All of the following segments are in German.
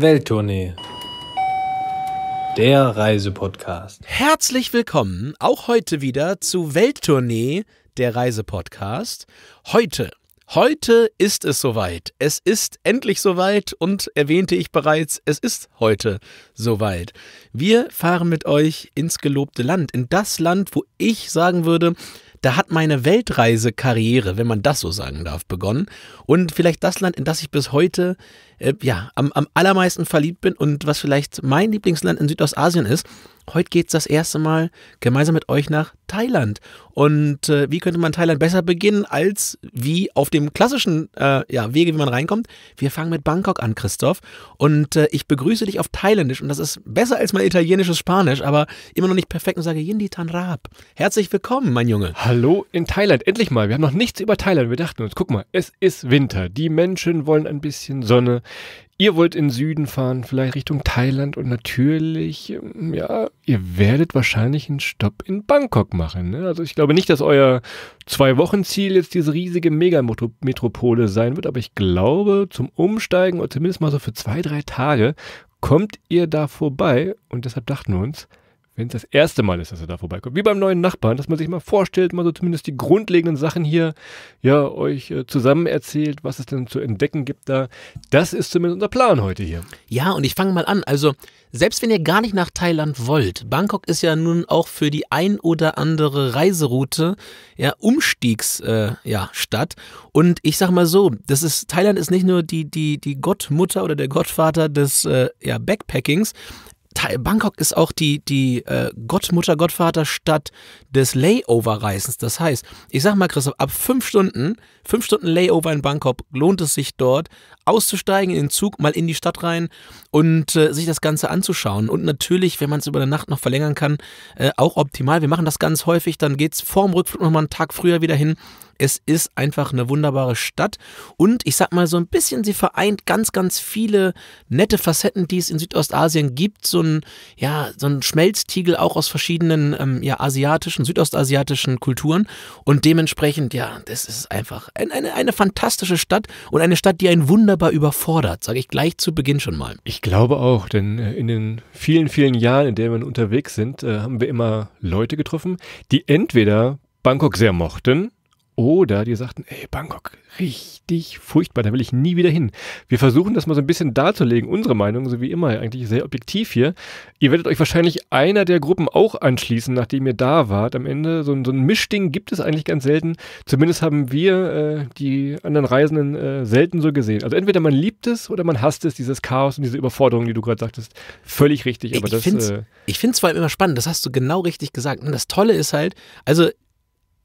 Welttournee. Der Reisepodcast. Herzlich willkommen auch heute wieder zu Welttournee, der Reisepodcast. Heute Heute ist es soweit. Es ist endlich soweit und erwähnte ich bereits, es ist heute soweit. Wir fahren mit euch ins gelobte Land, in das Land, wo ich sagen würde, da hat meine Weltreisekarriere, wenn man das so sagen darf, begonnen. Und vielleicht das Land, in das ich bis heute äh, ja, am, am allermeisten verliebt bin und was vielleicht mein Lieblingsland in Südostasien ist. Heute geht's das erste Mal gemeinsam mit euch nach Thailand. Und äh, wie könnte man Thailand besser beginnen als wie auf dem klassischen äh, ja, Wege, wie man reinkommt? Wir fangen mit Bangkok an, Christoph. Und äh, ich begrüße dich auf Thailändisch. Und das ist besser als mein italienisches Spanisch, aber immer noch nicht perfekt und sage Yindi Tanrab. Herzlich willkommen, mein Junge. Hallo in Thailand. Endlich mal. Wir haben noch nichts über Thailand. Wir dachten uns, guck mal, es ist Winter. Die Menschen wollen ein bisschen Sonne. Ihr wollt in Süden fahren, vielleicht Richtung Thailand und natürlich, ähm, ja, ihr werdet wahrscheinlich einen Stopp in Bangkok machen. Ne? Also ich glaube nicht, dass euer Zwei-Wochen-Ziel jetzt diese riesige Megametropole sein wird, aber ich glaube, zum Umsteigen oder zumindest mal so für zwei, drei Tage kommt ihr da vorbei und deshalb dachten wir uns, wenn es das erste Mal ist, dass er da vorbeikommt. Wie beim neuen Nachbarn, dass man sich mal vorstellt, mal so zumindest die grundlegenden Sachen hier ja euch äh, zusammen erzählt, was es denn zu entdecken gibt da. Das ist zumindest unser Plan heute hier. Ja, und ich fange mal an. Also, selbst wenn ihr gar nicht nach Thailand wollt, Bangkok ist ja nun auch für die ein oder andere Reiseroute ja Umstiegsstadt. Äh, ja, und ich sag mal so, das ist Thailand ist nicht nur die die die Gottmutter oder der Gottvater des äh, ja, Backpackings, Bangkok ist auch die, die äh, Gottmutter, Gottvaterstadt des Layover-Reisens. Das heißt, ich sag mal, Christoph, ab fünf Stunden, fünf Stunden Layover in Bangkok, lohnt es sich dort auszusteigen in den Zug, mal in die Stadt rein und äh, sich das Ganze anzuschauen. Und natürlich, wenn man es über eine Nacht noch verlängern kann, äh, auch optimal. Wir machen das ganz häufig, dann geht geht's vorm Rückflug nochmal einen Tag früher wieder hin es ist einfach eine wunderbare Stadt und ich sag mal so ein bisschen, sie vereint ganz, ganz viele nette Facetten, die es in Südostasien gibt. So ein, ja, so ein Schmelztiegel auch aus verschiedenen ähm, ja, asiatischen, südostasiatischen Kulturen und dementsprechend, ja, das ist einfach eine, eine, eine fantastische Stadt und eine Stadt, die einen wunderbar überfordert, sage ich gleich zu Beginn schon mal. Ich glaube auch, denn äh, in den vielen, vielen Jahren, in denen wir unterwegs sind, äh, haben wir immer Leute getroffen, die entweder Bangkok sehr mochten oder die sagten, ey, Bangkok, richtig furchtbar, da will ich nie wieder hin. Wir versuchen das mal so ein bisschen darzulegen, unsere Meinung, so wie immer, eigentlich sehr objektiv hier. Ihr werdet euch wahrscheinlich einer der Gruppen auch anschließen, nachdem ihr da wart am Ende. So, ein, so ein Mischding gibt es eigentlich ganz selten. Zumindest haben wir äh, die anderen Reisenden äh, selten so gesehen. Also entweder man liebt es oder man hasst es, dieses Chaos und diese Überforderung, die du gerade sagtest. Völlig richtig, aber ich äh, ich finde es vor allem immer spannend, das hast du genau richtig gesagt. Und das Tolle ist halt, also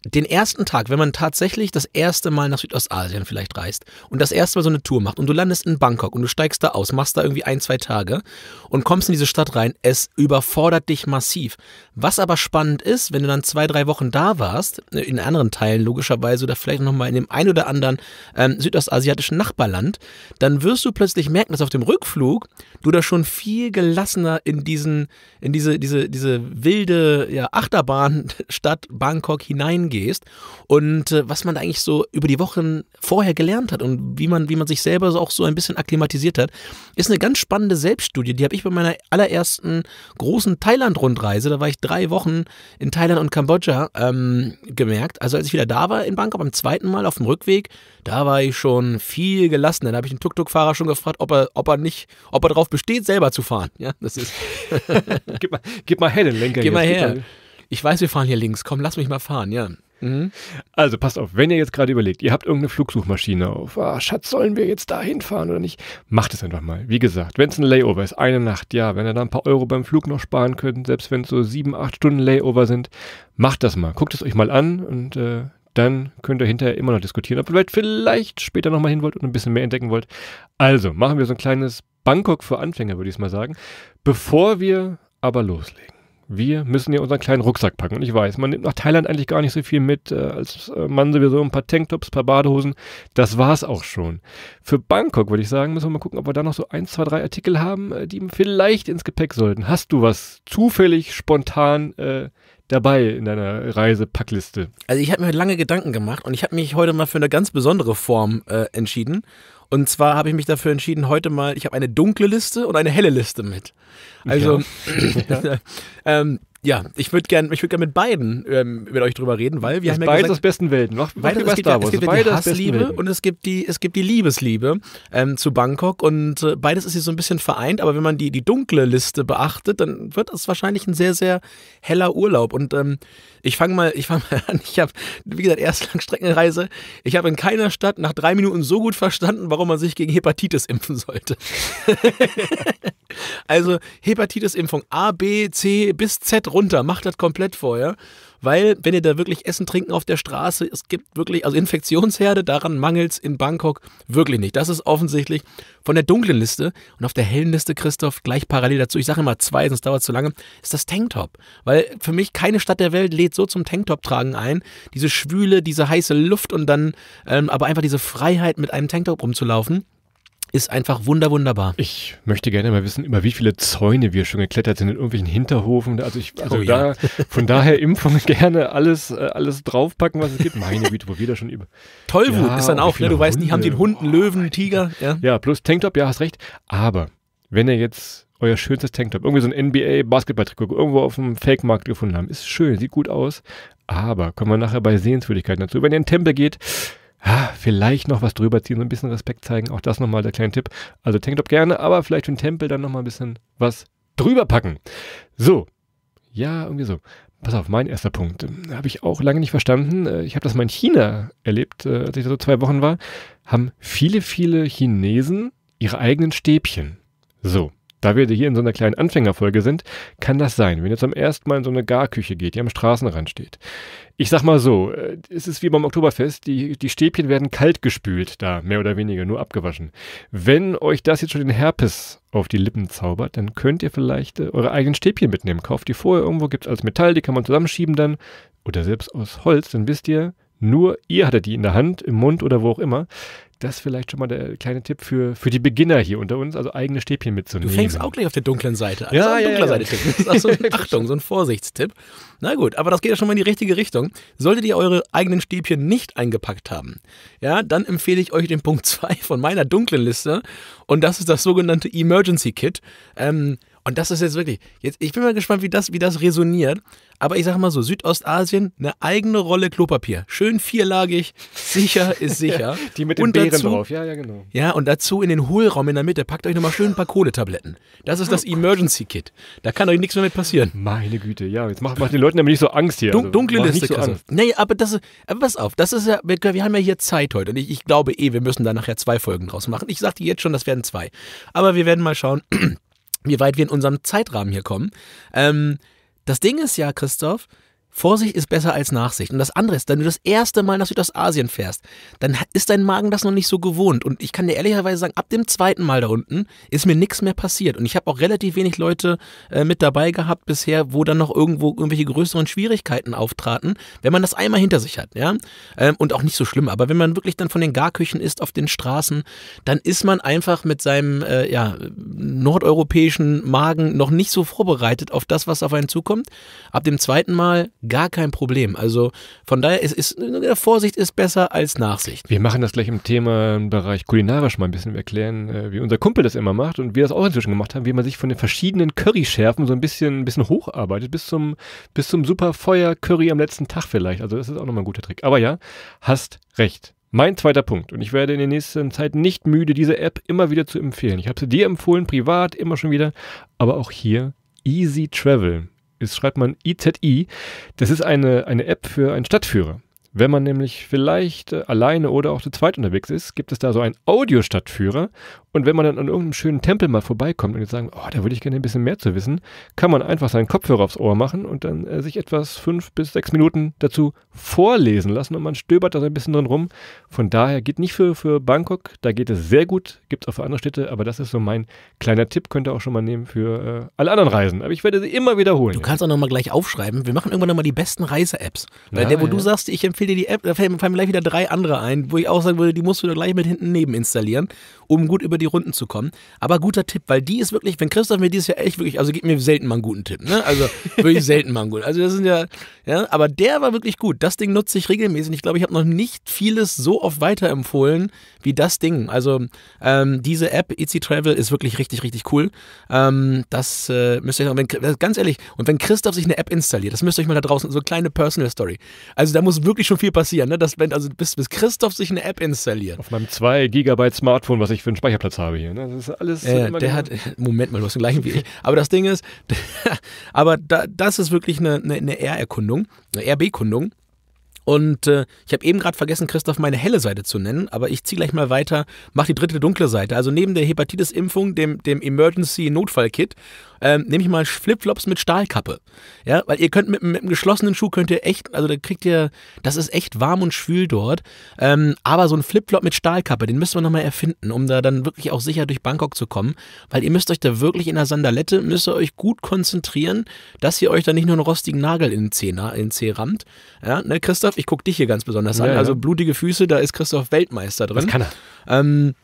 den ersten Tag, wenn man tatsächlich das erste Mal nach Südostasien vielleicht reist und das erste Mal so eine Tour macht und du landest in Bangkok und du steigst da aus, machst da irgendwie ein, zwei Tage und kommst in diese Stadt rein, es überfordert dich massiv. Was aber spannend ist, wenn du dann zwei, drei Wochen da warst, in anderen Teilen logischerweise oder vielleicht nochmal in dem ein oder anderen ähm, südostasiatischen Nachbarland, dann wirst du plötzlich merken, dass auf dem Rückflug du da schon viel gelassener in diesen, in diese, diese, diese wilde ja, Achterbahnstadt Bangkok hineingehst reingehst und äh, was man da eigentlich so über die Wochen vorher gelernt hat und wie man, wie man sich selber so auch so ein bisschen akklimatisiert hat, ist eine ganz spannende Selbststudie. Die habe ich bei meiner allerersten großen Thailand-Rundreise, da war ich drei Wochen in Thailand und Kambodscha, ähm, gemerkt. Also als ich wieder da war in Bangkok, beim zweiten Mal auf dem Rückweg, da war ich schon viel gelassener. Da habe ich den Tuk-Tuk-Fahrer schon gefragt, ob er, ob er nicht, ob er darauf besteht, selber zu fahren. Ja, das ist. gib, mal, gib mal her den Lenker. Gib jetzt. mal her. Ich weiß, wir fahren hier links. Komm, lass mich mal fahren, ja. Mhm. Also passt auf, wenn ihr jetzt gerade überlegt, ihr habt irgendeine Flugsuchmaschine auf, ah, Schatz, sollen wir jetzt da hinfahren oder nicht? Macht es einfach mal. Wie gesagt, wenn es ein Layover ist, eine Nacht, ja, wenn ihr da ein paar Euro beim Flug noch sparen könnt, selbst wenn es so sieben, acht Stunden Layover sind, macht das mal. Guckt es euch mal an und äh, dann könnt ihr hinterher immer noch diskutieren, ob ihr vielleicht später nochmal hin wollt und ein bisschen mehr entdecken wollt. Also machen wir so ein kleines Bangkok für Anfänger, würde ich es mal sagen, bevor wir aber loslegen wir müssen ja unseren kleinen Rucksack packen. Und ich weiß, man nimmt nach Thailand eigentlich gar nicht so viel mit. Äh, als Mann sowieso ein paar Tanktops, ein paar Badehosen. Das war's auch schon. Für Bangkok würde ich sagen, müssen wir mal gucken, ob wir da noch so ein, zwei, drei Artikel haben, äh, die vielleicht ins Gepäck sollten. Hast du was zufällig, spontan äh, dabei in deiner Reisepackliste? Also ich habe mir lange Gedanken gemacht und ich habe mich heute mal für eine ganz besondere Form äh, entschieden. Und zwar habe ich mich dafür entschieden, heute mal, ich habe eine dunkle Liste und eine helle Liste mit. Also, ja. ähm, ja, ich würde gerne würd gern mit beiden ähm, mit euch drüber reden, weil wir das haben ja beides gesagt, aus besten Welten. Mach, mach beides, es gibt, Es gibt beides die Hassliebe und es gibt die, Liebesliebe ähm, zu Bangkok und äh, beides ist hier so ein bisschen vereint, aber wenn man die, die dunkle Liste beachtet, dann wird es wahrscheinlich ein sehr, sehr heller Urlaub und ähm, ich fange mal, fang mal an, ich habe, wie gesagt, erst Langstreckenreise, ich habe in keiner Stadt nach drei Minuten so gut verstanden, warum man sich gegen Hepatitis impfen sollte. Also Hepatitis-Impfung A, B, C bis Z runter. Macht das komplett vorher. Weil, wenn ihr da wirklich Essen, Trinken auf der Straße, es gibt wirklich, also Infektionsherde, daran mangelt es in Bangkok wirklich nicht. Das ist offensichtlich von der dunklen Liste und auf der hellen Liste, Christoph, gleich parallel dazu, ich sage immer zwei, sonst dauert es zu lange, ist das Tanktop. Weil für mich keine Stadt der Welt lädt so zum Tanktop-Tragen ein. Diese Schwüle, diese heiße Luft und dann ähm, aber einfach diese Freiheit, mit einem Tanktop rumzulaufen ist einfach wunder wunderbar. Ich möchte gerne mal wissen, über wie viele Zäune wir schon geklettert sind in irgendwelchen Hinterhofen. Also ich, also oh, da, ja. von daher Impfungen gerne alles, äh, alles draufpacken, was es gibt. Meine Güte, wo wir da schon über. Tollwut ja, ist dann auch, ne? Du Hunde. weißt nicht, haben die einen Hund, einen Löwen, einen Tiger? Ja, ja plus Tanktop, ja, hast recht. Aber wenn er jetzt euer schönstes Tanktop, irgendwie so ein NBA-Basketball-Trikot irgendwo auf dem Fake-Markt gefunden haben. Ist schön, sieht gut aus, aber kommen wir nachher bei Sehenswürdigkeiten dazu. Wenn ihr in den Tempel geht, vielleicht noch was drüber ziehen, so ein bisschen Respekt zeigen. Auch das nochmal der kleine Tipp. Also Tanktop gerne, aber vielleicht für den Tempel dann nochmal ein bisschen was drüber packen. So. Ja, irgendwie so. Pass auf, mein erster Punkt. Habe ich auch lange nicht verstanden. Äh, ich habe das mal in China erlebt, äh, als ich da so zwei Wochen war. Haben viele, viele Chinesen ihre eigenen Stäbchen. So. Da wir hier in so einer kleinen Anfängerfolge sind, kann das sein, wenn ihr zum ersten Mal in so eine Garküche geht, die am Straßenrand steht. Ich sag mal so, äh, es ist wie beim Oktoberfest, die, die Stäbchen werden kalt gespült, da mehr oder weniger nur abgewaschen. Wenn euch das jetzt schon den Herpes auf die Lippen zaubert, dann könnt ihr vielleicht äh, eure eigenen Stäbchen mitnehmen. Kauft die vorher irgendwo, gibt es als Metall, die kann man zusammenschieben dann. Oder selbst aus Holz, dann wisst ihr, nur ihr hattet die in der Hand, im Mund oder wo auch immer. Das vielleicht schon mal der kleine Tipp für, für die Beginner hier unter uns, also eigene Stäbchen mitzunehmen. Du fängst auch gleich auf der dunklen Seite an. Ja, ja, dunkler ja. Seite Tipp. Das ist auch so ein, Achtung, so ein Vorsichtstipp. Na gut, aber das geht ja schon mal in die richtige Richtung. Solltet ihr eure eigenen Stäbchen nicht eingepackt haben, ja, dann empfehle ich euch den Punkt 2 von meiner dunklen Liste und das ist das sogenannte Emergency Kit. Ähm, und das ist jetzt wirklich, jetzt, ich bin mal gespannt, wie das, wie das resoniert. Aber ich sage mal so, Südostasien, eine eigene Rolle Klopapier. Schön vierlagig, sicher ist sicher. Die mit den und Beeren dazu, drauf, ja, ja, genau. Ja, und dazu in den Hohlraum in der Mitte, packt euch nochmal schön ein paar Kohletabletten. Das ist das oh Emergency Kit. Da kann euch nichts mehr mit passieren. Meine Güte, ja, jetzt macht, macht den Leuten nämlich nicht so Angst hier. Dun also, dunkle also, Liste, so Angst. Nee, aber das ist, aber pass auf, das ist ja, wir, wir, haben ja hier Zeit heute. Und ich, ich glaube eh, wir müssen da nachher zwei Folgen draus machen. Ich sagte jetzt schon, das werden zwei. Aber wir werden mal schauen wie weit wir in unserem Zeitrahmen hier kommen. Ähm, das Ding ist ja, Christoph, Vorsicht ist besser als Nachsicht. Und das andere ist, wenn du das erste Mal nach Südostasien fährst, dann ist dein Magen das noch nicht so gewohnt. Und ich kann dir ehrlicherweise sagen, ab dem zweiten Mal da unten ist mir nichts mehr passiert. Und ich habe auch relativ wenig Leute äh, mit dabei gehabt bisher, wo dann noch irgendwo irgendwelche größeren Schwierigkeiten auftraten, wenn man das einmal hinter sich hat. Ja? Ähm, und auch nicht so schlimm. Aber wenn man wirklich dann von den Garküchen isst auf den Straßen, dann ist man einfach mit seinem äh, ja, nordeuropäischen Magen noch nicht so vorbereitet auf das, was auf einen zukommt. Ab dem zweiten Mal gar kein Problem. Also von daher ist, ist äh, Vorsicht ist besser als Nachsicht. Wir machen das gleich im Thema im Bereich kulinarisch mal ein bisschen. Wir erklären, äh, wie unser Kumpel das immer macht und wie wir das auch inzwischen gemacht haben, wie man sich von den verschiedenen Curryschärfen so ein bisschen, ein bisschen hocharbeitet bis zum, bis zum Superfeuer-Curry am letzten Tag vielleicht. Also das ist auch nochmal ein guter Trick. Aber ja, hast recht. Mein zweiter Punkt, und ich werde in der nächsten Zeit nicht müde, diese App immer wieder zu empfehlen. Ich habe sie dir empfohlen, privat, immer schon wieder, aber auch hier Easy Travel das schreibt man IZI. Das ist eine, eine App für einen Stadtführer. Wenn man nämlich vielleicht äh, alleine oder auch zu zweit unterwegs ist, gibt es da so einen Audiostadtführer. Und wenn man dann an irgendeinem schönen Tempel mal vorbeikommt und jetzt sagen, oh, da würde ich gerne ein bisschen mehr zu wissen, kann man einfach seinen Kopfhörer aufs Ohr machen und dann äh, sich etwas fünf bis sechs Minuten dazu vorlesen lassen und man stöbert da so ein bisschen drin rum. Von daher geht nicht für, für Bangkok, da geht es sehr gut, gibt es auch für andere Städte, aber das ist so mein kleiner Tipp, könnt ihr auch schon mal nehmen für äh, alle anderen Reisen. Aber ich werde sie immer wiederholen. Du kannst auch nochmal gleich aufschreiben. Wir machen irgendwann nochmal die besten Reise-Apps. Weil Na, der, wo ja. du sagst, ich empfehle fehlt dir die App, da fallen mir gleich wieder drei andere ein, wo ich auch sagen würde, die musst du doch gleich mit hinten neben installieren, um gut über die Runden zu kommen. Aber guter Tipp, weil die ist wirklich, wenn Christoph mir dieses Jahr echt wirklich, also gibt mir selten mal einen guten Tipp, ne? Also wirklich selten mal einen guten. Also das sind ja, ja, aber der war wirklich gut. Das Ding nutze ich regelmäßig. Ich glaube, ich habe noch nicht vieles so oft weiterempfohlen wie das Ding. Also ähm, diese App, Itzy Travel, ist wirklich richtig, richtig cool. Ähm, das äh, müsst ihr, wenn, ganz ehrlich, und wenn Christoph sich eine App installiert, das müsst ihr euch mal da draußen, so eine kleine Personal Story. Also da muss wirklich schon schon viel passieren, ne? Dass, wenn, also bis, bis Christoph sich eine App installiert. Auf meinem 2 Gigabyte Smartphone, was ich für einen Speicherplatz habe hier. Ne? Das ist alles. Äh, der genau hat, äh, Moment mal, du hast den gleichen wie ich. Aber das Ding ist, aber da, das ist wirklich eine, eine, eine R-Erkundung, eine RB-Kundung. Und äh, ich habe eben gerade vergessen, Christoph, meine helle Seite zu nennen, aber ich ziehe gleich mal weiter, mache die dritte dunkle Seite. Also neben der Hepatitis-Impfung, dem, dem Emergency-Notfall-Kit ähm, nehme ich mal Flipflops mit Stahlkappe. Ja, weil ihr könnt mit, mit einem geschlossenen Schuh könnt ihr echt, also da kriegt ihr, das ist echt warm und schwül dort. Ähm, aber so ein Flipflop mit Stahlkappe, den müssen wir nochmal erfinden, um da dann wirklich auch sicher durch Bangkok zu kommen. Weil ihr müsst euch da wirklich in der Sandalette, müsst ihr euch gut konzentrieren, dass ihr euch da nicht nur einen rostigen Nagel in den Zeh, rammt. Ja, ne, Christoph, ich gucke dich hier ganz besonders ja, an. Also ja. Also blutige Füße, da ist Christoph Weltmeister drin. Das kann er. Ähm,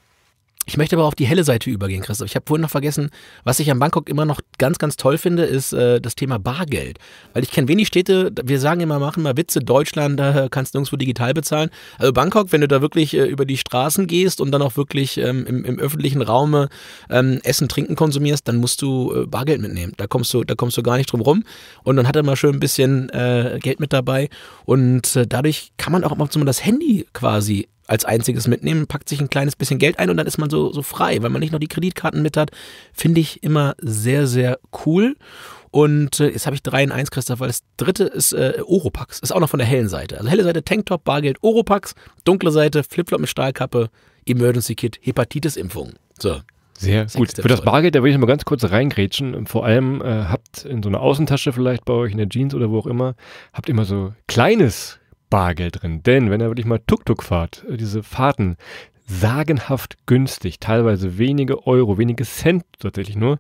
ich möchte aber auf die helle Seite übergehen, Christoph. Ich habe vorhin noch vergessen, was ich an Bangkok immer noch ganz, ganz toll finde, ist äh, das Thema Bargeld. Weil ich kenne wenig Städte, wir sagen immer, machen mal Witze, Deutschland, da kannst du nirgendwo digital bezahlen. Also Bangkok, wenn du da wirklich äh, über die Straßen gehst und dann auch wirklich ähm, im, im, öffentlichen Raum ähm, Essen, Trinken konsumierst, dann musst du äh, Bargeld mitnehmen. Da kommst, du, da kommst du gar nicht drum rum. Und dann hat er mal schön ein bisschen äh, Geld mit dabei. Und äh, dadurch kann man auch immer das Handy quasi als einziges mitnehmen, packt sich ein kleines bisschen Geld ein und dann ist man so, so frei, weil man nicht noch die Kreditkarten mit hat. Finde ich immer sehr, sehr cool. Und äh, jetzt habe ich drei in eins, Christoph, weil das dritte ist äh, Oropax. Ist auch noch von der hellen Seite. Also helle Seite Tanktop, Bargeld, Oropax. Dunkle Seite Flipflop mit Stahlkappe, Emergency Kit, Hepatitis-Impfung. So. Sehr das gut. Für das Bargeld, da will ich mal ganz kurz reingrätschen. Vor allem äh, habt in so einer Außentasche vielleicht bei euch, in der Jeans oder wo auch immer, habt immer so kleines Bargeld drin. Denn wenn ihr wirklich mal Tuk-Tuk fahrt, äh, diese Fahrten, sagenhaft günstig, teilweise wenige Euro, wenige Cent tatsächlich nur,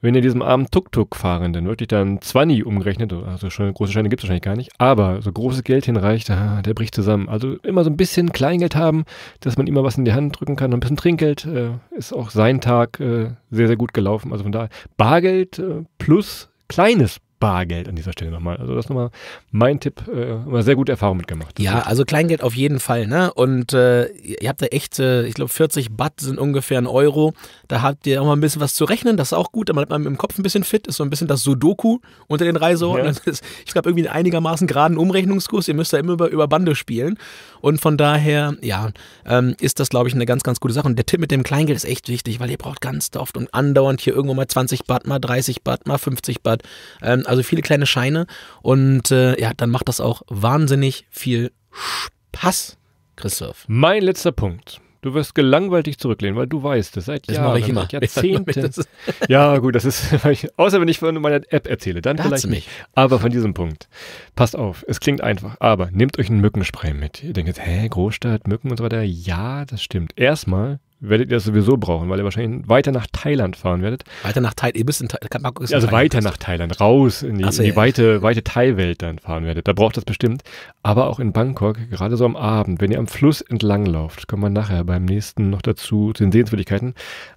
wenn ihr diesem armen Tuk-Tuk-Fahrenden wirklich dann 20 umgerechnet, also schon große Scheine gibt es wahrscheinlich gar nicht, aber so großes Geld hinreicht, ah, der bricht zusammen. Also immer so ein bisschen Kleingeld haben, dass man immer was in die Hand drücken kann, ein bisschen Trinkgeld, äh, ist auch sein Tag äh, sehr, sehr gut gelaufen. Also von daher Bargeld äh, plus kleines Bargeld an dieser Stelle nochmal. Also das ist nochmal mein Tipp, äh, immer sehr gute Erfahrung mitgemacht. ja, wird. also Kleingeld auf jeden Fall, ne? Und äh, ihr habt da echt, äh, ich glaube 40 Baht sind ungefähr ein Euro. Da habt ihr auch mal ein bisschen was zu rechnen, das ist auch gut, bleibt man im Kopf ein bisschen fit ist, so ein bisschen das Sudoku unter den Reiseorten. Ja. ich glaube irgendwie einen einigermaßen geraden Umrechnungskurs, ihr müsst da immer über, über Bande spielen. Und von daher, ja, ähm, ist das, glaube ich, eine ganz, ganz gute Sache. Und der Tipp mit dem Kleingeld ist echt wichtig, weil ihr braucht ganz oft und andauernd hier irgendwo mal 20 Baht, mal 30 Baht, mal 50 Baht. Ähm, also viele kleine Scheine. Und äh, ja, dann macht das auch wahnsinnig viel Spaß, Christoph. Mein letzter Punkt. Du wirst gelangweilt dich zurücklehnen, weil du weißt, das seit das Jahren, ich immer. Jahrzehnten. ja, gut, das ist, außer wenn ich von meiner App erzähle, dann da vielleicht nicht. Aber von diesem Punkt. Passt auf, es klingt einfach, aber nehmt euch einen Mückenspray mit. Ihr denkt jetzt, hä, Großstadt, Mücken und so weiter. Ja, das stimmt. Erstmal werdet ihr das sowieso brauchen, weil ihr wahrscheinlich weiter nach Thailand fahren werdet. Weiter nach Thailand, ihr müsst in, Tha Marco in also Thailand. weiter nach Thailand, raus in die, so, in die ja. weite, weite Thai-Welt dann fahren werdet. Da braucht das bestimmt. Aber auch in Bangkok, gerade so am Abend, wenn ihr am Fluss entlang lauft, kommen wir nachher beim nächsten noch dazu, zu den Sehenswürdigkeiten.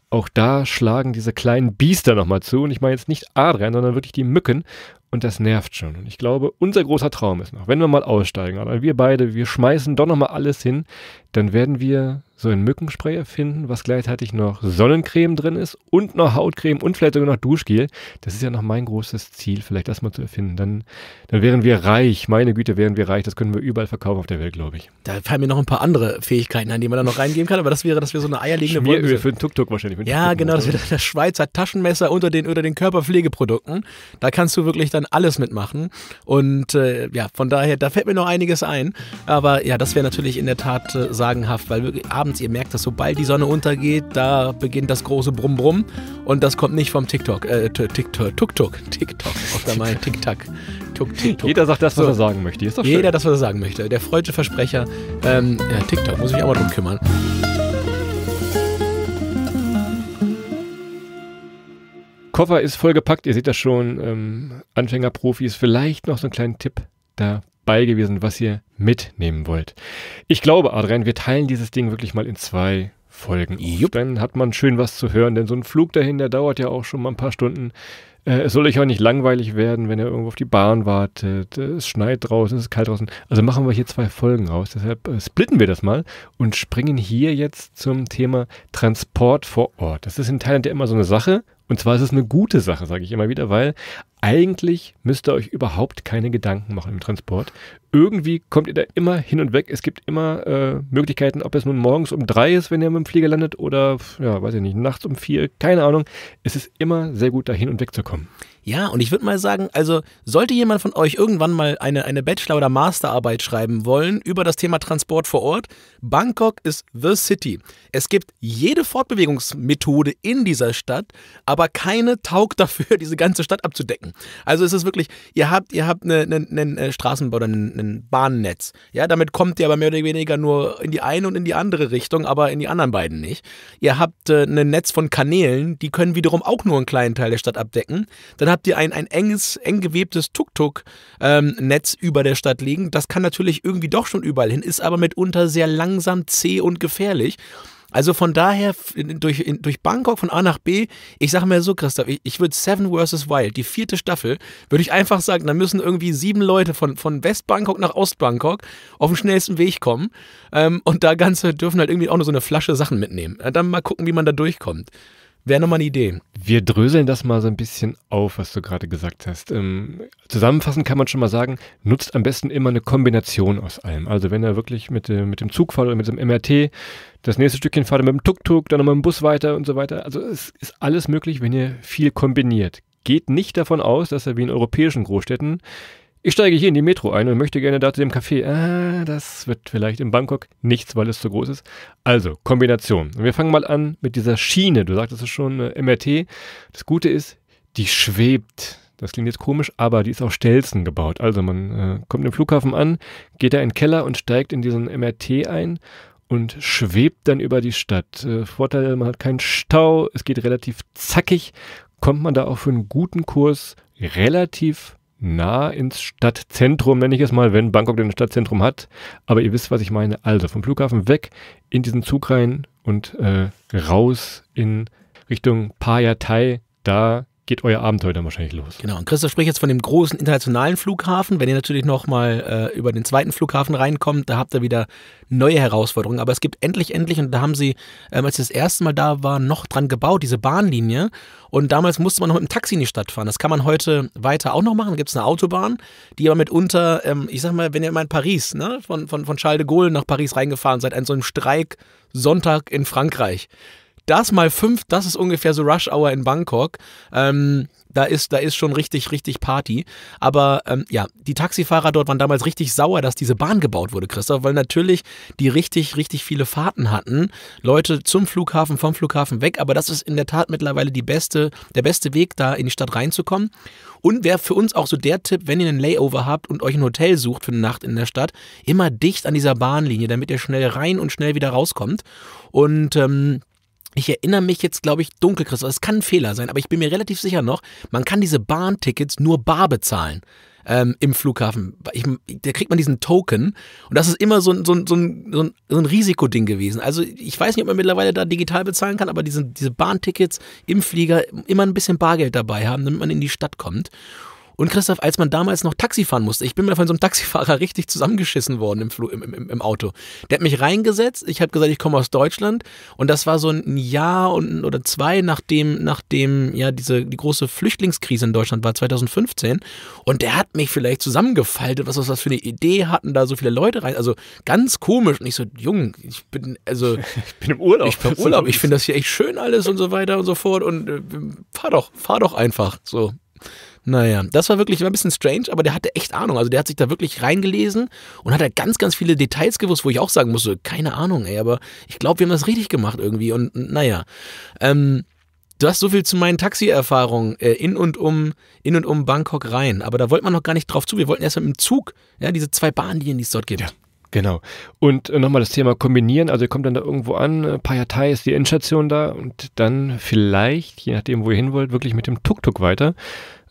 Auch da schlagen diese kleinen Biester nochmal zu. Und ich meine jetzt nicht Adrian, sondern wirklich die Mücken. Und das nervt schon. Und ich glaube, unser großer Traum ist noch, wenn wir mal aussteigen, aber wir beide, wir schmeißen doch nochmal alles hin, dann werden wir so ein Mückenspray erfinden, was gleichzeitig noch Sonnencreme drin ist und noch Hautcreme und vielleicht sogar noch Duschgel. Das ist ja noch mein großes Ziel, vielleicht das mal zu erfinden. Dann, dann wären wir reich. Meine Güte, wären wir reich. Das können wir überall verkaufen auf der Welt, glaube ich. Da fallen mir noch ein paar andere Fähigkeiten an, die man da noch reingeben kann. Aber das wäre, dass wir so eine eierlegende Wolke sind. für den Tuk-Tuk wahrscheinlich. ja, Tuk -Tuk genau. Das wäre das Schweizer Taschenmesser unter den, unter den Körperpflegeprodukten. Da kannst du wirklich dann alles mitmachen. Und äh, ja, von daher, da fällt mir noch einiges ein. Aber ja, das wäre natürlich in der Tat äh, sagenhaft, weil wirklich abends abends, ihr merkt dass sobald die Sonne untergeht, da beginnt das große Brumm-Brumm. Und das kommt nicht vom TikTok, äh, TikTok, TikTok, TikTok, auf der mein TikTok. Tuk, TikTok. Jeder sagt das, was so, er sagen möchte. Ist doch jeder schön. das, was er sagen möchte. Der freudsche Versprecher. Ähm, ja, TikTok, muss ich auch mal drum kümmern. Koffer ist vollgepackt, ihr seht das schon, ähm, Anfängerprofis, vielleicht noch so einen kleinen Tipp, da bei gewesen, was ihr mitnehmen wollt. Ich glaube, Adrian, wir teilen dieses Ding wirklich mal in zwei Folgen. Dann hat man schön was zu hören, denn so ein Flug dahin, der dauert ja auch schon mal ein paar Stunden. Äh, es soll euch auch nicht langweilig werden, wenn ihr irgendwo auf die Bahn wartet. Äh, es schneit draußen, es ist kalt draußen. Also machen wir hier zwei Folgen raus. Deshalb äh, splitten wir das mal und springen hier jetzt zum Thema Transport vor Ort. Das ist in Thailand ja immer so eine Sache. Und zwar ist es eine gute Sache, sage ich immer wieder, weil eigentlich müsst ihr euch überhaupt keine Gedanken machen im Transport. Irgendwie kommt ihr da immer hin und weg. Es gibt immer äh, Möglichkeiten, ob es nun morgens um drei ist, wenn ihr mit dem Flieger landet, oder ja, weiß ich nicht, nachts um vier, keine Ahnung. Es ist immer sehr gut, da hin und weg zu kommen. Ja, und ich würde mal sagen, also sollte jemand von euch irgendwann mal eine, eine Bachelor- oder Masterarbeit schreiben wollen über das Thema Transport vor Ort, Bangkok ist The City. Es gibt jede Fortbewegungsmethode in dieser Stadt, aber keine taugt dafür, diese ganze Stadt abzudecken. Also es ist wirklich, ihr habt, ihr habt einen ne, ne, ne Straßenbau oder ein Bahnnetz. Ja, damit kommt ihr aber mehr oder weniger nur in die eine und in die andere Richtung, aber in die anderen beiden nicht. Ihr habt äh, ein Netz von Kanälen, die können wiederum auch nur einen kleinen Teil der Stadt abdecken. Dann habt ihr ein, ein enges, eng gewebtes Tuk-Tuk-Netz ähm, über der Stadt liegen. Das kann natürlich irgendwie doch schon überall hin, ist aber mitunter sehr langsam, zäh und gefährlich. Also von daher, durch, in, durch Bangkok von A nach B, ich sage mir so, Christoph, ich, ich würde Seven vs. Wild, die vierte Staffel, würde ich einfach sagen, da müssen irgendwie sieben Leute von, von West-Bangkok nach Ost-Bangkok auf dem schnellsten Weg kommen. Ähm, und da Ganze dürfen halt irgendwie auch nur so eine Flasche Sachen mitnehmen. Äh, dann mal gucken, wie man da durchkommt. Wäre nochmal eine Idee. Wir dröseln das mal so ein bisschen auf, was du gerade gesagt hast. Ähm, zusammenfassend kann man schon mal sagen, nutzt am besten immer eine Kombination aus allem. Also wenn er wirklich mit, äh, mit dem Zug fahrt oder mit dem MRT, das nächste Stückchen fahrt er mit dem Tuk-Tuk, dann nochmal mit dem Bus weiter und so weiter. Also es ist alles möglich, wenn ihr viel kombiniert. Geht nicht davon aus, dass er wie in europäischen Großstädten ich steige hier in die Metro ein und möchte gerne da zu dem Café. Ah, das wird vielleicht in Bangkok nichts, weil es zu groß ist. Also, Kombination. Und wir fangen mal an mit dieser Schiene. Du sagtest es schon, äh, MRT. Das Gute ist, die schwebt. Das klingt jetzt komisch, aber die ist auf Stelzen gebaut. Also man äh, kommt im Flughafen an, geht da in den Keller und steigt in diesen MRT ein und schwebt dann über die Stadt. Äh, Vorteil, man hat keinen Stau, es geht relativ zackig, kommt man da auch für einen guten Kurs relativ nah ins Stadtzentrum, nenne ich es mal, wenn Bangkok denn ein Stadtzentrum hat. Aber ihr wisst, was ich meine. Also vom Flughafen weg in diesen Zug rein und äh, raus in Richtung Thai. Da geht euer Abenteuer dann wahrscheinlich los. Genau, und Christoph spricht jetzt von dem großen internationalen Flughafen. Wenn ihr natürlich nochmal äh, über den zweiten Flughafen reinkommt, da habt ihr wieder neue Herausforderungen. Aber es gibt endlich, endlich, und da haben sie, ähm, als sie das erste Mal da waren, noch dran gebaut, diese Bahnlinie. Und damals musste man noch mit dem Taxi in die Stadt fahren. Das kann man heute weiter auch noch machen. Da gibt es eine Autobahn, die aber mitunter, ähm, ich sag mal, wenn ihr mal in Paris, ne, von, von, von Charles de Gaulle nach Paris reingefahren seid, an so einem Streik Sonntag in Frankreich das mal fünf, das ist ungefähr so Rush Hour in Bangkok. Ähm, da ist, da ist schon richtig, richtig Party. Aber ähm, ja, die Taxifahrer dort waren damals richtig sauer, dass diese Bahn gebaut wurde, Christoph, weil natürlich die richtig, richtig viele Fahrten hatten. Leute zum Flughafen, vom Flughafen weg. Aber das ist in der Tat mittlerweile die beste, der beste Weg, da in die Stadt reinzukommen. Und wäre für uns auch so der Tipp, wenn ihr einen Layover habt und euch ein Hotel sucht für eine Nacht in der Stadt, immer dicht an dieser Bahnlinie, damit ihr schnell rein und schnell wieder rauskommt. Und ähm, ich erinnere mich jetzt, glaube ich, dunkel, Christoph. Es kann ein Fehler sein, aber ich bin mir relativ sicher noch, man kann diese Bahntickets nur bar bezahlen. Ähm, im Flughafen. Ich, da kriegt man diesen Token und das ist immer so ein, so ein, so ein, so ein, so ein Risikoding gewesen. Also ich weiß nicht, ob man mittlerweile da digital bezahlen kann, aber diese, diese Bahntickets im Flieger immer ein bisschen Bargeld dabei haben, damit man in die Stadt kommt. Und Christoph, als man damals noch Taxi fahren musste, ich bin mal von so einem Taxifahrer richtig zusammengeschissen worden im, Flo, im, im, im Auto. Der hat mich reingesetzt, ich habe gesagt, ich komme aus Deutschland und das war so ein Jahr und, oder zwei, nachdem, nachdem ja diese die große Flüchtlingskrise in Deutschland war, 2015. Und der hat mich vielleicht zusammengefaltet, was, was, was für eine Idee hatten da so viele Leute rein. Also ganz komisch. Und ich so, Jung, ich bin, also. ich bin im Urlaub. Ich bin im Urlaub, ich finde das hier echt schön alles und so weiter und so fort. Und äh, fahr doch, fahr doch einfach. So. Naja, das war wirklich ein bisschen strange, aber der hatte echt Ahnung. Also der hat sich da wirklich reingelesen und hat da ganz, ganz viele Details gewusst, wo ich auch sagen musste, keine Ahnung, ey, aber ich glaube, wir haben das richtig gemacht irgendwie. Und naja, ähm, Du hast so viel zu meinen Taxi-Erfahrungen äh, in und um in und um Bangkok rein, aber da wollte man noch gar nicht drauf zu. Wir wollten erst mal mit dem Zug, ja, diese zwei Bahnlinien, die es dort gibt. Ja. Genau. Und äh, nochmal das Thema kombinieren. Also ihr kommt dann da irgendwo an, äh, Payatai ist die Endstation da und dann vielleicht, je nachdem, wo ihr hin wollt, wirklich mit dem Tuk-Tuk weiter.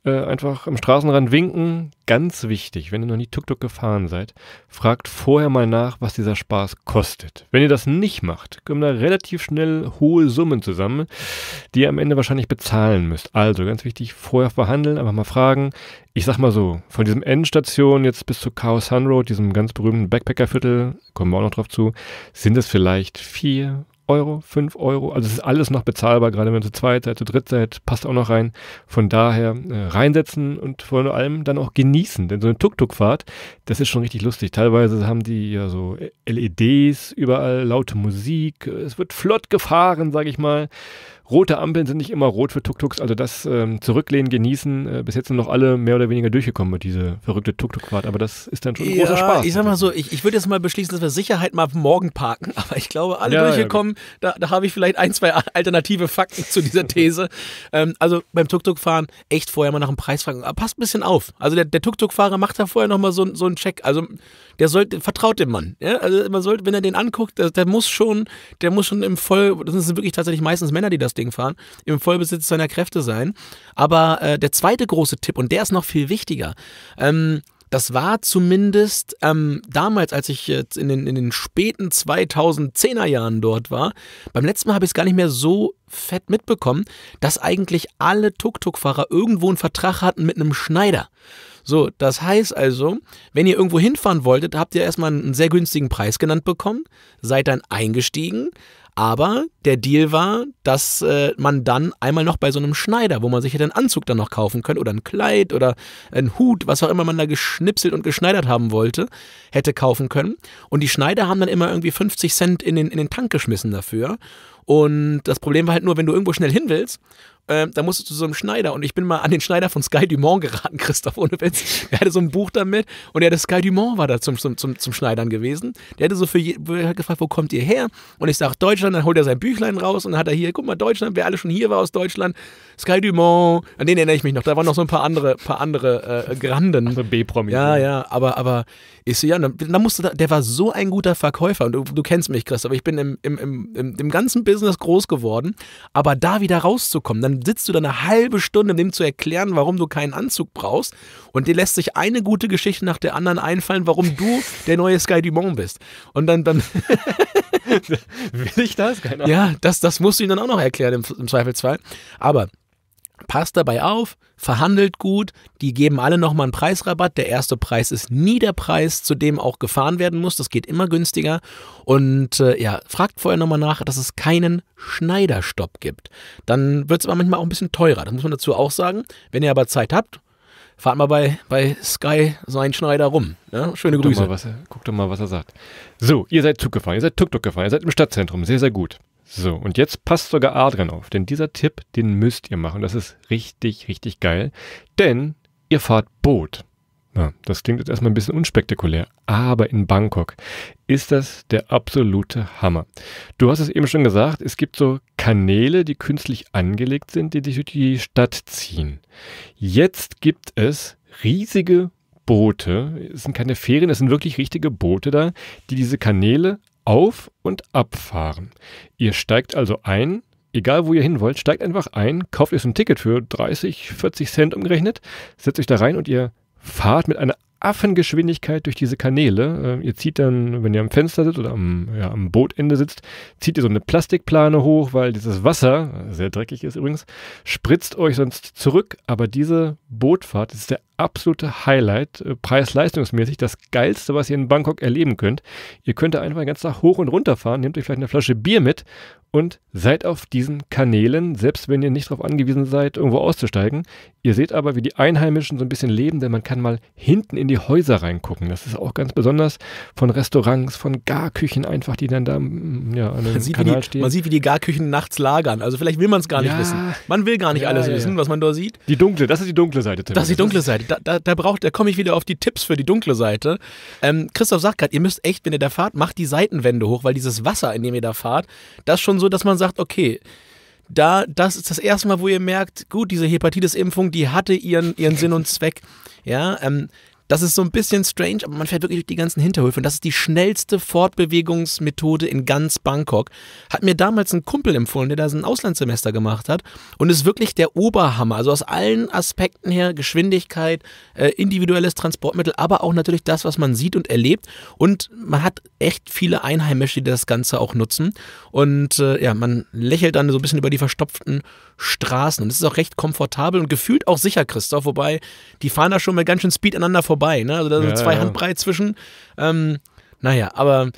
Äh, einfach am Straßenrand winken. Ganz wichtig, wenn ihr noch nie Tuk-Tuk gefahren seid, fragt vorher mal nach, was dieser Spaß kostet. Wenn ihr das nicht macht, kommen da relativ schnell hohe Summen zusammen, die ihr am Ende wahrscheinlich bezahlen müsst. Also ganz wichtig, vorher verhandeln, einfach mal fragen. Ich sag mal so, von diesem Endstation jetzt bis zu Chaos Sun Road, diesem ganz berühmten Backpackerviertel, kommen wir auch noch drauf zu, sind es vielleicht vier, Euro, 5 Euro. Also es ist alles noch bezahlbar, gerade wenn ihr zu zweit seid, zu dritt seid, passt auch noch rein. Von daher äh, reinsetzen und vor allem dann auch genießen. Denn so eine Tuk-Tuk-Fahrt, das ist schon richtig lustig. Teilweise haben die ja so äh, LEDs überall, laute Musik, es wird flott gefahren, sage ich mal. Rote Ampeln sind nicht immer rot für Tuk-Tuks, also das ähm, Zurücklehnen, Genießen, äh, bis jetzt sind noch alle mehr oder weniger durchgekommen mit dieser verrückte Tuk-Tuk-Fahrt, aber das ist dann schon ein ja, großer Spaß. Ich sag mal so, ich, ich würde jetzt mal beschließen, dass wir Sicherheit mal morgen parken, aber ich glaube, alle ja, durchgekommen, ja, da, da habe ich vielleicht ein, zwei alternative Fakten zu dieser These. ähm, also beim Tuk-Tuk-Fahren echt vorher mal nach dem Preis fragen. Aber passt ein bisschen auf. Also der, der Tuk-Tuk-Fahrer macht da vorher nochmal so, so einen Check. Also der sollte, vertraut dem Mann. Ja? Also man sollte, wenn er den anguckt, der, der muss schon, der muss schon im Voll, das sind wirklich tatsächlich meistens Männer, die das Ding Ding fahren, im Vollbesitz seiner Kräfte sein. Aber äh, der zweite große Tipp, und der ist noch viel wichtiger, ähm, das war zumindest ähm, damals, als ich jetzt in den, in den späten 2010er Jahren dort war. Beim letzten Mal habe ich es gar nicht mehr so fett mitbekommen, dass eigentlich alle Tuk-Tuk-Fahrer irgendwo einen Vertrag hatten mit einem Schneider. So, das heißt also, wenn ihr irgendwo hinfahren wolltet, habt ihr erstmal einen sehr günstigen Preis genannt bekommen, seid dann eingestiegen, aber der Deal war, dass äh, man dann einmal noch bei so einem Schneider, wo man sich hätte einen Anzug dann noch kaufen könnte oder ein Kleid oder einen Hut, was auch immer man da geschnipselt und geschneidert haben wollte, hätte kaufen können. Und die Schneider haben dann immer irgendwie 50 Cent in den, in den Tank geschmissen dafür. Und das Problem war halt nur, wenn du irgendwo schnell hin willst, äh, dann musst du zu so einem Schneider. Und ich bin mal an den Schneider von Sky Dumont geraten, Christoph, ohne Witz. Der hatte so ein Buch damit und der, hatte Sky Dumont war da zum, zum, zum, zum Schneidern gewesen. Der hatte so für je, hat gefragt, wo kommt ihr her? Und ich sage, Deutschland, dann holt er sein Büchlein raus und dann hat er hier, guck mal, Deutschland, wer alle schon hier war aus Deutschland, Sky Dumont, an den erinnere ich mich noch. Da waren noch so ein paar andere, paar andere äh, Granden. Also B-Promis. Ja, ja, aber, aber ich so, ja, dann, dann musste der war so ein guter Verkäufer und du, du kennst mich, Christoph, ich bin im, im, im, im ganzen Business Business groß geworden, aber da wieder rauszukommen, dann sitzt du da eine halbe Stunde, um dem zu erklären, warum du keinen Anzug brauchst und dir lässt sich eine gute Geschichte nach der anderen einfallen, warum du der neue Sky Dumont bist. Und dann, dann Will ich das? Keine Ahnung. Ja, das, das musst du ihm dann auch noch erklären im, im Zweifelsfall. Aber Passt dabei auf, verhandelt gut, die geben alle nochmal einen Preisrabatt. Der erste Preis ist nie der Preis, zu dem auch gefahren werden muss. Das geht immer günstiger. Und äh, ja, fragt vorher nochmal nach, dass es keinen Schneiderstopp gibt. Dann wird es aber manchmal auch ein bisschen teurer. Das muss man dazu auch sagen. Wenn ihr aber Zeit habt, fahrt mal bei, bei Sky seinen Schneider rum. Ja, ne? schöne guckt Grüße. Doch mal, was er, guckt doch mal, was er sagt. So, ihr seid Zug gefahren, ihr seid Tuk-Tuk gefahren, ihr seid im Stadtzentrum. Sehr, sehr gut. So, und jetzt passt sogar Adrian auf, denn dieser Tipp, den müsst ihr machen. Das ist richtig, richtig geil, denn ihr fahrt Boot. Na, das klingt jetzt erstmal ein bisschen unspektakulär, aber in Bangkok ist das der absolute Hammer. Du hast es eben schon gesagt, es gibt so Kanäle, die künstlich angelegt sind, die dich durch die Stadt ziehen. Jetzt gibt es riesige Boote. Es sind keine Ferien, es sind wirklich richtige Boote da, die diese Kanäle auf- und Abfahren. Ihr steigt also ein, egal wo ihr hin wollt, steigt einfach ein, kauft euch ein Ticket für 30, 40 Cent umgerechnet, setzt euch da rein und ihr fahrt mit einer Affengeschwindigkeit durch diese Kanäle. Äh, ihr zieht dann, wenn ihr am Fenster sitzt oder am, ja, am Bootende sitzt, zieht ihr so eine Plastikplane hoch, weil dieses Wasser, sehr dreckig ist übrigens, spritzt euch sonst zurück. Aber diese Bootfahrt ist der absolute Highlight, äh, preis-leistungsmäßig das geilste, was ihr in Bangkok erleben könnt. Ihr könnt da einfach den ganzen Tag hoch und runter fahren, nehmt euch vielleicht eine Flasche Bier mit und seid auf diesen Kanälen, selbst wenn ihr nicht darauf angewiesen seid, irgendwo auszusteigen. Ihr seht aber, wie die Einheimischen so ein bisschen leben, denn man kann mal hinten in die Häuser reingucken. Das ist auch ganz besonders von Restaurants, von Garküchen einfach, die dann da mm, mm, ja, an einem man sieht, Kanal die, stehen. Man sieht, wie die Garküchen nachts lagern. Also vielleicht will man es gar nicht ja. wissen. Man will gar nicht ja, alles ja, wissen, was man da sieht. Die dunkle, das ist die dunkle Seite. Tim. Das ist die dunkle Seite. Da, da, da, da komme ich wieder auf die Tipps für die dunkle Seite. Ähm, Christoph sagt gerade, ihr müsst echt, wenn ihr da fahrt, macht die Seitenwände hoch, weil dieses Wasser, in dem ihr da fahrt, das ist schon so, dass man sagt, okay, da, das ist das erste Mal, wo ihr merkt, gut, diese Hepatitis-Impfung, die hatte ihren, ihren Sinn und Zweck. Ja, ähm, das ist so ein bisschen strange, aber man fährt wirklich durch die ganzen Hinterhöfe und das ist die schnellste Fortbewegungsmethode in ganz Bangkok. Hat mir damals ein Kumpel empfohlen, der da sein Auslandssemester gemacht hat und ist wirklich der Oberhammer. Also aus allen Aspekten her, Geschwindigkeit, äh, individuelles Transportmittel, aber auch natürlich das, was man sieht und erlebt. Und man hat echt viele Einheimische, die das Ganze auch nutzen. Und äh, ja, man lächelt dann so ein bisschen über die verstopften Straßen. Und es ist auch recht komfortabel und gefühlt auch sicher, Christoph. Wobei, die fahren da schon mit ganz schön Speed aneinander vorbei. Ne? Also da sind ja, zwei ja. Handbreit zwischen. Ähm, naja, aber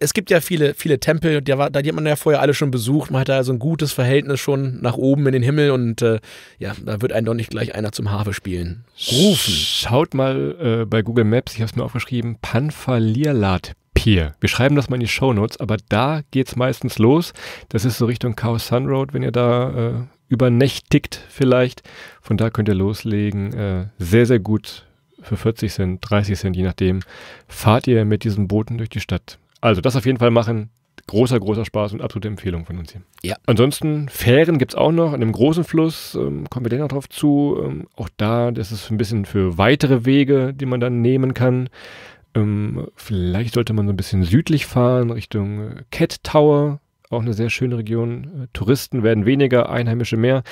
es gibt ja viele, viele Tempel, die, die hat man ja vorher alle schon besucht. Man hat da so ein gutes Verhältnis schon nach oben in den Himmel und äh, ja, da wird einen doch nicht gleich einer zum Harfe spielen. Rufen. Schaut mal äh, bei Google Maps, ich habe es mir aufgeschrieben, Panfalierlat Pier. Wir schreiben das mal in die Shownotes, aber da geht es meistens los. Das ist so Richtung Chaos Sun Road, wenn ihr da äh, übernächtigt vielleicht. Von da könnt ihr loslegen. Äh, sehr, sehr gut für 40 Cent, 30 Cent, je nachdem, fahrt ihr mit diesen Booten durch die Stadt. Also das auf jeden Fall machen. Großer, großer Spaß und absolute Empfehlung von uns hier. Ja. Ansonsten, Fähren gibt es auch noch an einem großen Fluss, ähm, kommen wir gleich noch drauf zu. Ähm, auch da, das ist ein bisschen für weitere Wege, die man dann nehmen kann. Ähm, vielleicht sollte man so ein bisschen südlich fahren, Richtung äh, Cat Tower auch eine sehr schöne Region. Touristen werden weniger, Einheimische mehr.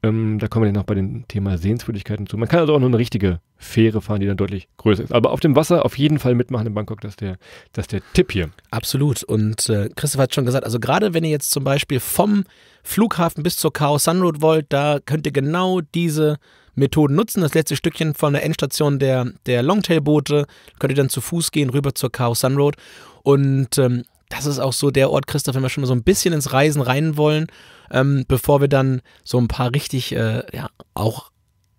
Ähm, da kommen wir dann noch bei dem Thema Sehenswürdigkeiten zu. Man kann also auch nur eine richtige Fähre fahren, die dann deutlich größer ist. Aber auf dem Wasser auf jeden Fall mitmachen in Bangkok, das ist der, das ist der Tipp hier. Absolut. Und äh, Christoph hat schon gesagt, also gerade wenn ihr jetzt zum Beispiel vom Flughafen bis zur Khao San Road wollt, da könnt ihr genau diese Methoden nutzen. Das letzte Stückchen von der Endstation der, der Longtail-Boote könnt ihr dann zu Fuß gehen rüber zur Khao Sun Road. Und ähm, das ist auch so der Ort, Christoph, wenn wir schon mal so ein bisschen ins Reisen rein wollen, ähm, bevor wir dann so ein paar richtig, äh, ja, auch,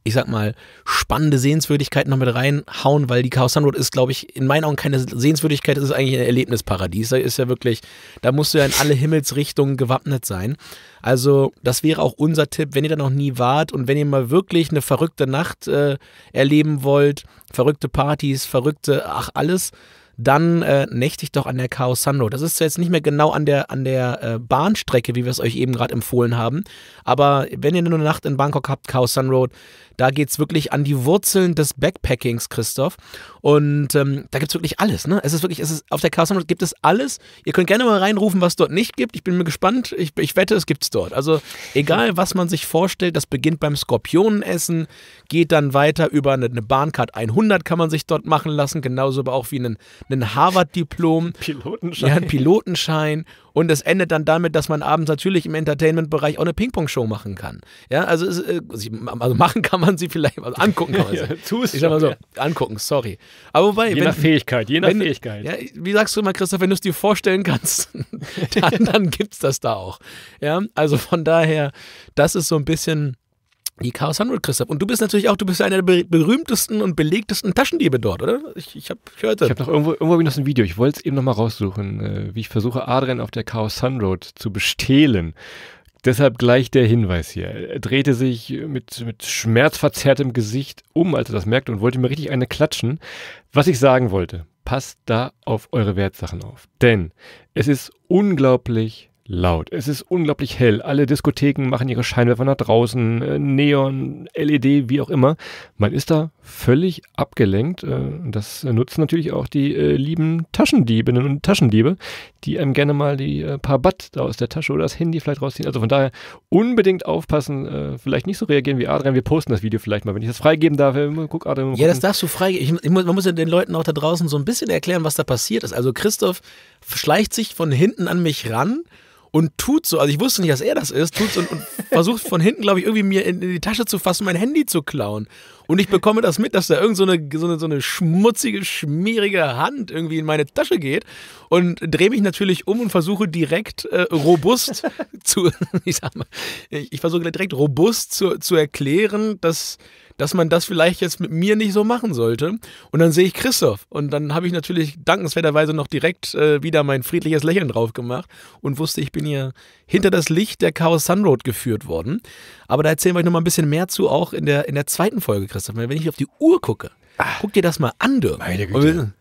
ich sag mal, spannende Sehenswürdigkeiten noch mit reinhauen, weil die Chaos Road ist, glaube ich, in meinen Augen keine Sehenswürdigkeit, es ist eigentlich ein Erlebnisparadies. Da ist ja wirklich, da musst du ja in alle Himmelsrichtungen gewappnet sein. Also, das wäre auch unser Tipp, wenn ihr da noch nie wart und wenn ihr mal wirklich eine verrückte Nacht äh, erleben wollt, verrückte Partys, verrückte, ach, alles dann äh, nächtigt doch an der Cao Sando. Das ist jetzt nicht mehr genau an der, an der äh, Bahnstrecke, wie wir es euch eben gerade empfohlen haben. Aber wenn ihr eine Nacht in Bangkok habt, Chaos San Road, da geht es wirklich an die Wurzeln des Backpackings, Christoph. Und ähm, da gibt es wirklich alles. Ne? Es ist wirklich, es ist, auf der Chaos San Road gibt es alles. Ihr könnt gerne mal reinrufen, was dort nicht gibt. Ich bin mir gespannt. Ich, ich wette, es gibt es dort. Also egal, was man sich vorstellt, das beginnt beim Skorpionenessen, geht dann weiter über eine, eine Bahncard 100 kann man sich dort machen lassen. Genauso aber auch wie einen ein Harvard-Diplom, Pilotenschein. Ja, einen Pilotenschein. Und es endet dann damit, dass man abends natürlich im Entertainment-Bereich auch eine Ping-Pong-Show machen kann. Ja, also, es, äh, also, machen kann man sie vielleicht, also angucken kann man sie. ja, tust ich sag mal so, ja. angucken, sorry. Aber wobei, je wenn, nach Fähigkeit, je nach wenn, Fähigkeit. Ja, wie sagst du immer, Christoph, wenn du es dir vorstellen kannst, dann, dann es das da auch. Ja, also von daher, das ist so ein bisschen die Chaos 100, Christoph. Und du bist natürlich auch, du bist einer der berühmtesten und belegtesten Taschendiebe dort, oder? Ich, ich habe ich hörte. Ich habe noch irgendwo, irgendwo hab ich noch so ein Video. Ich wollte es eben noch mal raussuchen, äh, wie ich versuche, Adrian auf der Chaos Sunroad zu bestehlen. Deshalb gleich der Hinweis hier. Er drehte sich mit, mit schmerzverzerrtem Gesicht um, als er das merkte, und wollte mir richtig eine klatschen. Was ich sagen wollte, passt da auf eure Wertsachen auf. Denn es ist unglaublich laut. Es ist unglaublich hell. Alle Diskotheken machen ihre Scheinwerfer nach draußen, äh, Neon, LED, wie auch immer. Man ist da völlig abgelenkt. Äh, das nutzen natürlich auch die äh, lieben Taschendiebinnen und Taschendiebe, die einem gerne mal die paar Baht da aus der Tasche oder das Handy vielleicht rausziehen. Also von daher unbedingt aufpassen, vielleicht nicht so reagieren wie Adrian. Wir posten das Video vielleicht mal, wenn ich das freigeben darf. Guck, Adrian. Ja, das darfst du freigeben. man muss ja den Leuten auch da draußen so ein bisschen erklären, was da passiert ist. Also Christoph schleicht sich von hinten an mich ran und tut so, also ich wusste nicht, dass er das ist, tut so und, und versucht von hinten, glaube ich, irgendwie mir in, in, die Tasche zu fassen, mein Handy zu klauen. Und ich bekomme das mit, dass da irgendeine so so eine, so eine schmutzige, schmierige Hand irgendwie in meine Tasche geht und drehe mich natürlich um und versuche direkt äh, robust zu, ich sag mal, ich, ich versuche direkt robust zu, zu erklären, dass dass man das vielleicht jetzt mit mir nicht so machen sollte. Und dann sehe ich Christoph und dann habe ich natürlich dankenswerterweise noch direkt äh, wieder mein friedliches Lächeln drauf gemacht und wusste, ich bin hier hinter das Licht der Chaos Sunroad geführt worden. Aber da erzählen wir euch nochmal ein bisschen mehr zu, auch in der, in der zweiten Folge, Christoph. Wenn ich auf die Uhr gucke, Ach, guck dir das mal an, Dirk. Meine Güte.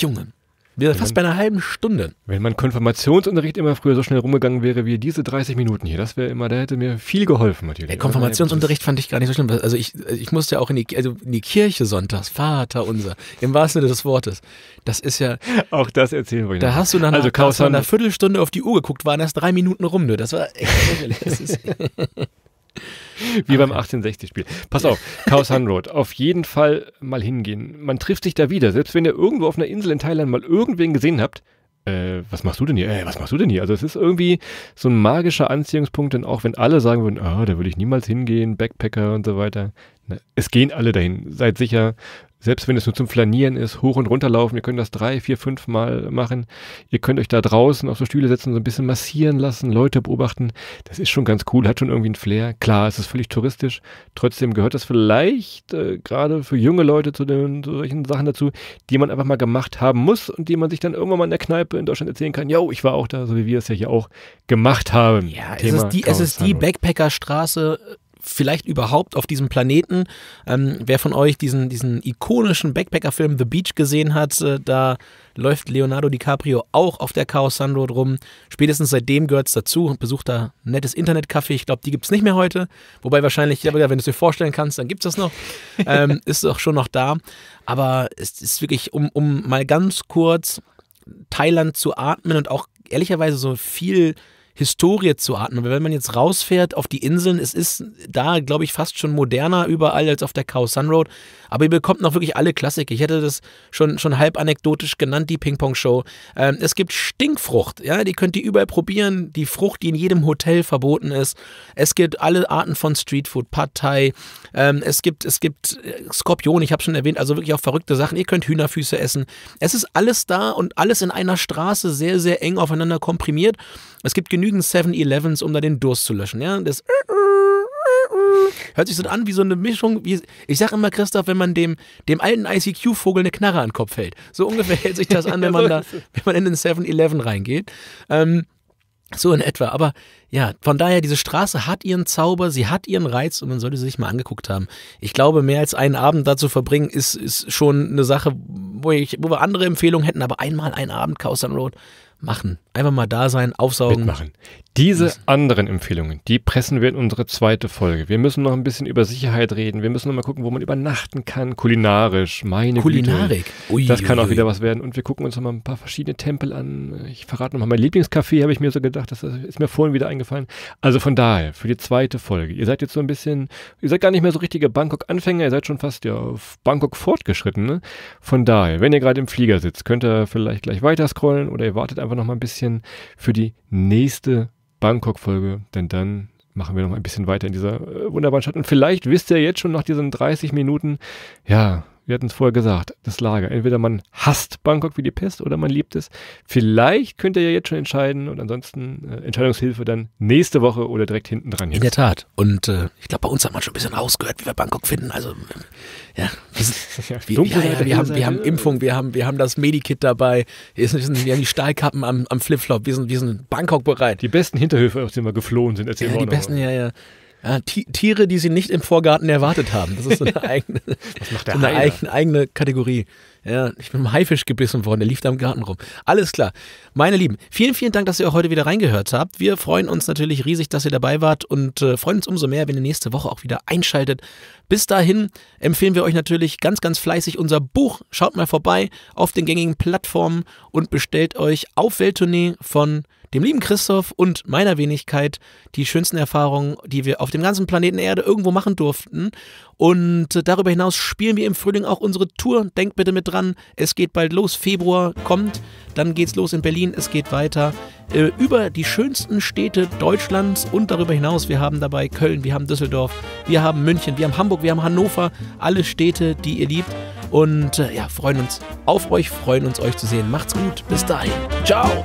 Junge. Wir sind fast bei einer halben Stunde. Wenn mein Konfirmationsunterricht immer früher so schnell rumgegangen wäre wie diese 30 Minuten hier, das wäre immer, da hätte mir viel geholfen natürlich. Der Konfirmationsunterricht fand ich gar nicht so schlimm. Also ich, ich musste ja auch in die, also in die Kirche sonntags, Vater unser, im wahrsten Sinne des Wortes. Das ist ja. Auch das erzählen wir Da noch. hast du dann also nach, also, einer Viertelstunde auf die Uhr geguckt, waren erst drei Minuten rum, ne? Das war echt Wie beim 1860-Spiel. Pass auf, Chaos Hunroad, Auf jeden Fall mal hingehen. Man trifft sich da wieder. Selbst wenn ihr irgendwo auf einer Insel in Thailand mal irgendwen gesehen habt, äh, was machst du denn hier? Äh, was machst du denn hier? Also es ist irgendwie so ein magischer Anziehungspunkt, denn auch wenn alle sagen würden, ah, da würde ich niemals hingehen, Backpacker und so weiter, na, ne, es gehen alle dahin. Seid sicher, selbst wenn es nur zum Flanieren ist, hoch und runter laufen, ihr könnt das drei, vier, fünf Mal machen. Ihr könnt euch da draußen auf so Stühle setzen, so ein bisschen massieren lassen, Leute beobachten. Das ist schon ganz cool, hat schon irgendwie einen Flair. Klar, es ist völlig touristisch. Trotzdem gehört das vielleicht äh, gerade für junge Leute zu, den, zu solchen Sachen dazu, die man einfach mal gemacht haben muss und die man sich dann irgendwann mal in der Kneipe in Deutschland erzählen kann. Yo, ich war auch da, so wie wir es ja hier auch gemacht haben. Ja, Thema es ist die, es ist die Backpackerstraße vielleicht überhaupt auf diesem Planeten. Ähm, wer von euch diesen, diesen ikonischen Backpacker-Film The Beach gesehen hat, äh, da läuft Leonardo DiCaprio auch auf der Chaos Sunroad rum. Spätestens seitdem gehört es dazu und besucht da ein nettes Internetcafé. Ich glaube, die gibt es nicht mehr heute. Wobei wahrscheinlich, wenn du es dir vorstellen kannst, dann gibt es das noch. Ähm, ist auch schon noch da. Aber es ist wirklich, um, um mal ganz kurz Thailand zu atmen und auch ehrlicherweise so viel Historie zu atmen. Weil wenn man jetzt rausfährt auf die Inseln, es ist da, glaube ich, fast schon moderner überall als auf der Khao Sun Road. Aber ihr bekommt noch wirklich alle Klassiker. Ich hätte das schon, schon halb anekdotisch genannt, die Ping-Pong-Show. Ähm, es gibt Stinkfrucht, ja, die könnt ihr überall probieren. Die Frucht, die in jedem Hotel verboten ist. Es gibt alle Arten von Streetfood, Pad Thai. Ähm, es gibt, es gibt äh, Skorpion, ich habe schon erwähnt, also wirklich auch verrückte Sachen. Ihr könnt Hühnerfüße essen. Es ist alles da und alles in einer Straße sehr, sehr eng aufeinander komprimiert. Es gibt genügend 7-Elevens, um da den Durst zu löschen. Ja? Das hört sich so an wie so eine Mischung. Wie, ich sage immer, Christoph, wenn man dem, dem alten ICQ-Vogel eine Knarre an den Kopf hält. So ungefähr hält sich das an, wenn man, da, wenn man in den 7-Eleven reingeht. Ähm, so in etwa. Aber ja, von daher, diese Straße hat ihren Zauber, sie hat ihren Reiz und man sollte sie sich mal angeguckt haben. Ich glaube, mehr als einen Abend dazu verbringen, ist, ist schon eine Sache, wo, ich, wo wir andere Empfehlungen hätten, aber einmal einen Abend Chaos Road machen. Einfach mal da sein, aufsaugen. Mitmachen. Diese anderen Empfehlungen, die pressen wir in unsere zweite Folge. Wir müssen noch ein bisschen über Sicherheit reden. Wir müssen noch mal gucken, wo man übernachten kann, kulinarisch. Meine Kulinarik. Ui, das kann ui, auch wieder was werden. Und wir gucken uns noch mal ein paar verschiedene Tempel an. Ich verrate noch mal mein Lieblingscafé, habe ich mir so gedacht. Das ist mir vorhin wieder eingefallen. Also von daher, für die zweite Folge. Ihr seid jetzt so ein bisschen, ihr seid gar nicht mehr so richtige Bangkok-Anfänger. Ihr seid schon fast ja auf Bangkok fortgeschritten. Ne? Von daher, wenn ihr gerade im Flieger sitzt, könnt ihr vielleicht gleich weiter scrollen oder ihr wartet einfach noch mal ein bisschen für die nächste Folge. Bangkok-Folge, denn dann machen wir noch ein bisschen weiter in dieser äh, wunderbaren Stadt. Und vielleicht wisst ihr jetzt schon nach diesen 30 Minuten, ja, wir hatten es vorher gesagt, das Lager. Entweder man hasst Bangkok wie die Pest oder man liebt es. Vielleicht könnt ihr ja jetzt schon entscheiden und ansonsten äh, Entscheidungshilfe dann nächste Woche oder direkt hinten dran. In der Tat. Und äh, ich glaube, bei uns hat man schon ein bisschen rausgehört, wie wir Bangkok finden. Also, ähm, ja, wir, wir, ja, ja, wir haben, wir haben Impfung, wir haben, wir haben das Medikit dabei, wir, sind, wir haben die Stahlkappen am, am Flipflop, wir sind, wir sind Bangkok bereit. Die besten Hinterhöfe, aus denen wir geflohen sind, erzählen ja, wir die besten, ja, ja. Ja, Tiere, die sie nicht im Vorgarten erwartet haben. Das ist so eine eigene, so eine eigene, eigene Kategorie. Ja, ich bin im Haifisch gebissen worden, der lief da im Garten rum. Alles klar. Meine Lieben, vielen, vielen Dank, dass ihr auch heute wieder reingehört habt. Wir freuen uns natürlich riesig, dass ihr dabei wart und äh, freuen uns umso mehr, wenn ihr nächste Woche auch wieder einschaltet. Bis dahin empfehlen wir euch natürlich ganz, ganz fleißig unser Buch. Schaut mal vorbei auf den gängigen Plattformen und bestellt euch auf Welttournee von dem lieben Christoph und meiner Wenigkeit die schönsten Erfahrungen, die wir auf dem ganzen Planeten Erde irgendwo machen durften. Und äh, darüber hinaus spielen wir im Frühling auch unsere Tour. Denkt bitte mit dran, es geht bald los. Februar kommt, dann geht's los in Berlin, es geht weiter äh, über die schönsten Städte Deutschlands und darüber hinaus. Wir haben dabei Köln, wir haben Düsseldorf, wir haben München, wir haben Hamburg, wir haben Hannover, alle Städte, die ihr liebt. Und äh, ja, freuen uns auf euch, freuen uns euch zu sehen. Macht's gut, bis dahin. Ciao.